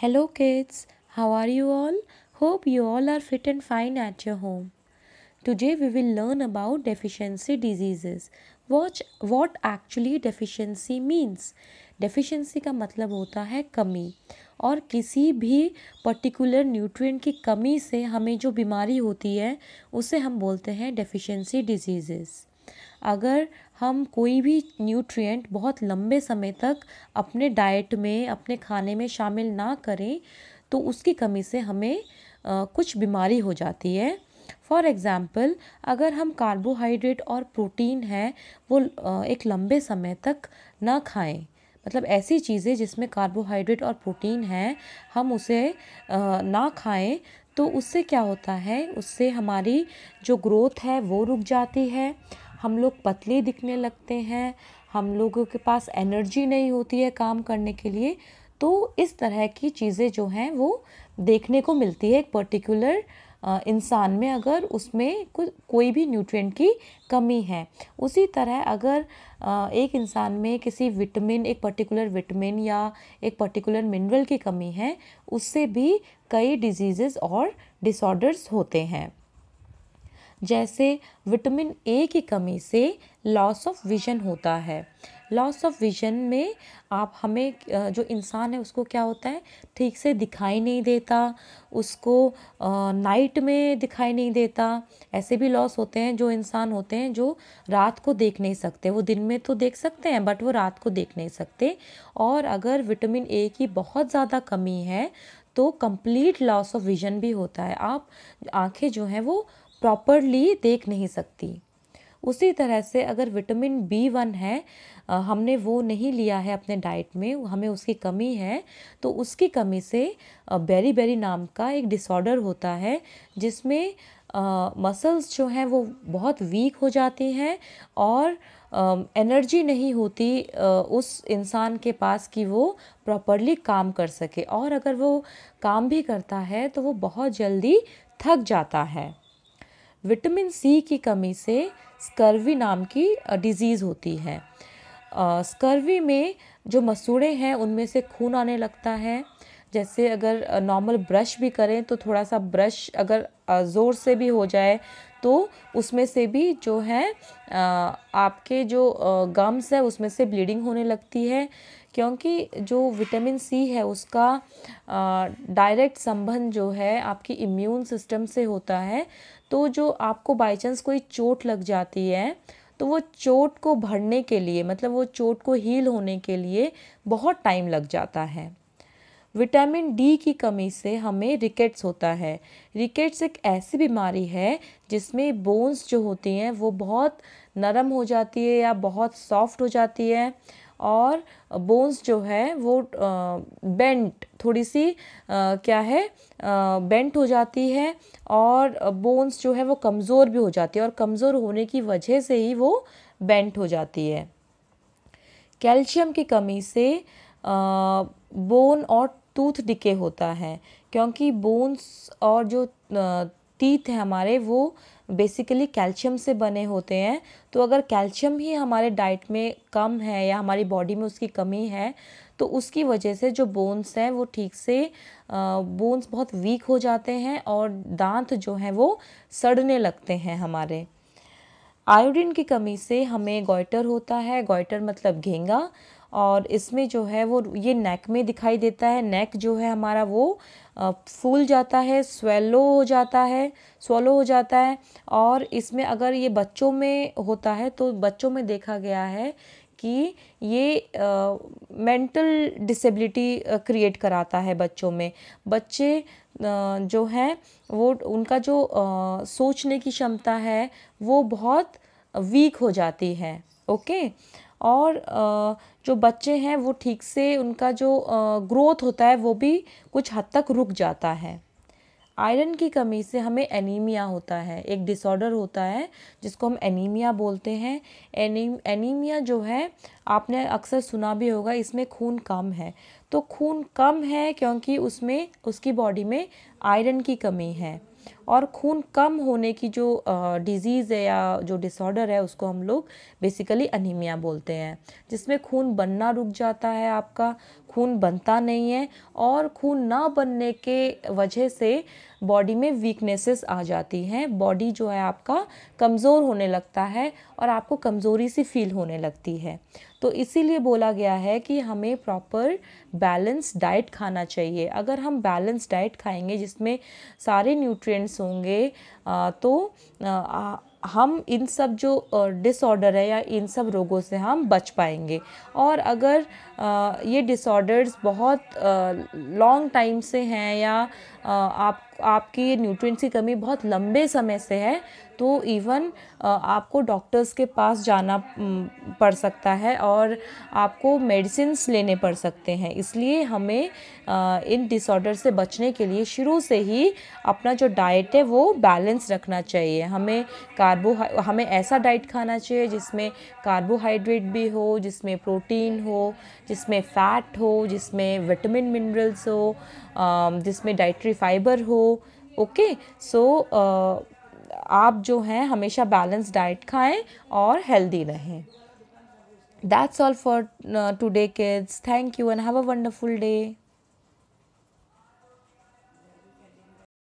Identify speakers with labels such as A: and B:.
A: Hello kids, how are you all? Hope you all are fit and fine at your home. Today we will learn about deficiency diseases. Watch what actually deficiency means. Deficiency का मतलब होता है कमी और किसी भी particular nutrient की कमी से हमें जो बीमारी होती है उसे हम बोलते हैं डेफिशिएंसी डिजीज़ेज़ अगर हम कोई भी न्यूट्रिएंट बहुत लंबे समय तक अपने डाइट में अपने खाने में शामिल ना करें तो उसकी कमी से हमें आ, कुछ बीमारी हो जाती है फॉर एग्ज़ाम्पल अगर हम कार्बोहाइड्रेट और प्रोटीन है वो आ, एक लंबे समय तक ना खाएं मतलब ऐसी चीज़ें जिसमें कार्बोहाइड्रेट और प्रोटीन है हम उसे आ, ना खाएं तो उससे क्या होता है उससे हमारी जो ग्रोथ है वो रुक जाती है हम लोग पतले दिखने लगते हैं हम लोगों के पास एनर्जी नहीं होती है काम करने के लिए तो इस तरह की चीज़ें जो हैं वो देखने को मिलती है एक पर्टिकुलर इंसान में अगर उसमें कुछ कोई भी न्यूट्रिएंट की कमी है उसी तरह अगर एक इंसान में किसी विटामिन एक पर्टिकुलर विटामिन या एक पर्टिकुलर मिनरल की कमी है उससे भी कई डिजीज़ेस और डिसऑर्डर्स होते हैं जैसे विटामिन ए की कमी से लॉस ऑफ विजन होता है लॉस ऑफ विजन में आप हमें जो इंसान है उसको क्या होता है ठीक से दिखाई नहीं देता उसको नाइट में दिखाई नहीं देता ऐसे भी लॉस होते हैं जो इंसान होते हैं जो रात को देख नहीं सकते वो दिन में तो देख सकते हैं बट वो रात को देख नहीं सकते और अगर विटामिन ए की बहुत ज़्यादा कमी है तो कंप्लीट लॉस ऑफ विजन भी होता है आप आंखें जो हैं वो प्रॉपरली देख नहीं सकती उसी तरह से अगर विटामिन बी वन है हमने वो नहीं लिया है अपने डाइट में हमें उसकी कमी है तो उसकी कमी से बेरी बेरी नाम का एक डिसऑर्डर होता है जिसमें मसल्स जो हैं वो बहुत वीक हो जाती हैं और एनर्जी नहीं होती उस इंसान के पास कि वो प्रॉपरली काम कर सके और अगर वो काम भी करता है तो वो बहुत जल्दी थक जाता है विटामिन सी की कमी से स्कर्वी नाम की डिज़ीज़ होती है स्कर्वी में जो मसूड़े हैं उनमें से खून आने लगता है जैसे अगर नॉर्मल ब्रश भी करें तो थोड़ा सा ब्रश अगर ज़ोर से भी हो जाए तो उसमें से भी जो है आपके जो गम्स है उसमें से ब्लीडिंग होने लगती है क्योंकि जो विटामिन सी है उसका डायरेक्ट संबंध जो है आपकी इम्यून सिस्टम से होता है तो जो आपको बाय चांस कोई चोट लग जाती है तो वो चोट को भरने के लिए मतलब वो चोट को हील होने के लिए बहुत टाइम लग जाता है विटामिन डी की कमी से हमें रिकेट्स होता है रिकेट्स एक ऐसी बीमारी है जिसमें बोन्स जो होती हैं वो बहुत नरम हो जाती है या बहुत सॉफ्ट हो जाती है और बोन्स जो है वो बेंट थोड़ी सी क्या है बेंट हो जाती है और बोन्स जो है वो कमज़ोर भी हो जाती है और कमज़ोर होने की वजह से ही वो बेंट हो जाती है कैल्शियम की कमी से बोन और टूथ डिके होता है क्योंकि बोन्स और जो तीत है हमारे वो बेसिकली कैल्शियम से बने होते हैं तो अगर कैल्शियम ही हमारे डाइट में कम है या हमारी बॉडी में उसकी कमी है तो उसकी वजह से जो बोन्स हैं वो ठीक से बोन्स बहुत वीक हो जाते हैं और दांत जो हैं वो सड़ने लगते हैं हमारे आयोडीन की कमी से हमें गोइटर होता है गोइटर मतलब घेंगा और इसमें जो है वो ये नेक में दिखाई देता है नेक जो है हमारा वो फूल जाता है स्वेलो हो जाता है स्वेलो हो जाता है और इसमें अगर ये बच्चों में होता है तो बच्चों में देखा गया है कि ये मेंटल डिसेबिलिटी क्रिएट कराता है बच्चों में बच्चे आ, जो हैं वो उनका जो आ, सोचने की क्षमता है वो बहुत वीक हो जाती है ओके और जो बच्चे हैं वो ठीक से उनका जो ग्रोथ होता है वो भी कुछ हद तक रुक जाता है आयरन की कमी से हमें एनीमिया होता है एक डिसऑर्डर होता है जिसको हम एनीमिया बोलते हैं एनी एनीमिया जो है आपने अक्सर सुना भी होगा इसमें खून कम है तो खून कम है क्योंकि उसमें उसकी बॉडी में आयरन की कमी है और खून कम होने की जो डिज़ीज़ है या जो डिसऑर्डर है उसको हम लोग बेसिकली अनिमिया बोलते हैं जिसमें खून बनना रुक जाता है आपका खून बनता नहीं है और खून ना बनने के वजह से बॉडी में वीकनेसेस आ जाती हैं बॉडी जो है आपका कमज़ोर होने लगता है और आपको कमज़ोरी सी फील होने लगती है तो इसीलिए बोला गया है कि हमें प्रॉपर बैलेंस डाइट खाना चाहिए अगर हम बैलेंस डाइट खाएंगे जिसमें सारे न्यूट्रिएंट्स होंगे तो हम इन सब जो डिसऑर्डर है या इन सब रोगों से हम बच पाएंगे और अगर ये डिसऑर्डर्स बहुत लॉन्ग टाइम से हैं या आप आपकी न्यूट्रिएंट्स की कमी बहुत लंबे समय से है तो इवन आपको डॉक्टर्स के पास जाना पड़ सकता है और आपको मेडिसिन लेने पड़ सकते हैं इसलिए हमें इन डिसऑर्डर से बचने के लिए शुरू से ही अपना जो डाइट है वो बैलेंस रखना चाहिए हमें कार्बो हमें ऐसा डाइट खाना चाहिए जिसमें कार्बोहाइड्रेट भी हो जिसमें प्रोटीन हो जिसमें फ़ैट हो जिसमें विटामिन मिनरल्स हो जिसमें डाइट्री फाइबर हो ओके सो आप जो हैं हमेशा बैलेंस डाइट खाएं और हेल्दी रहें that's all for today kids thank you and have a wonderful day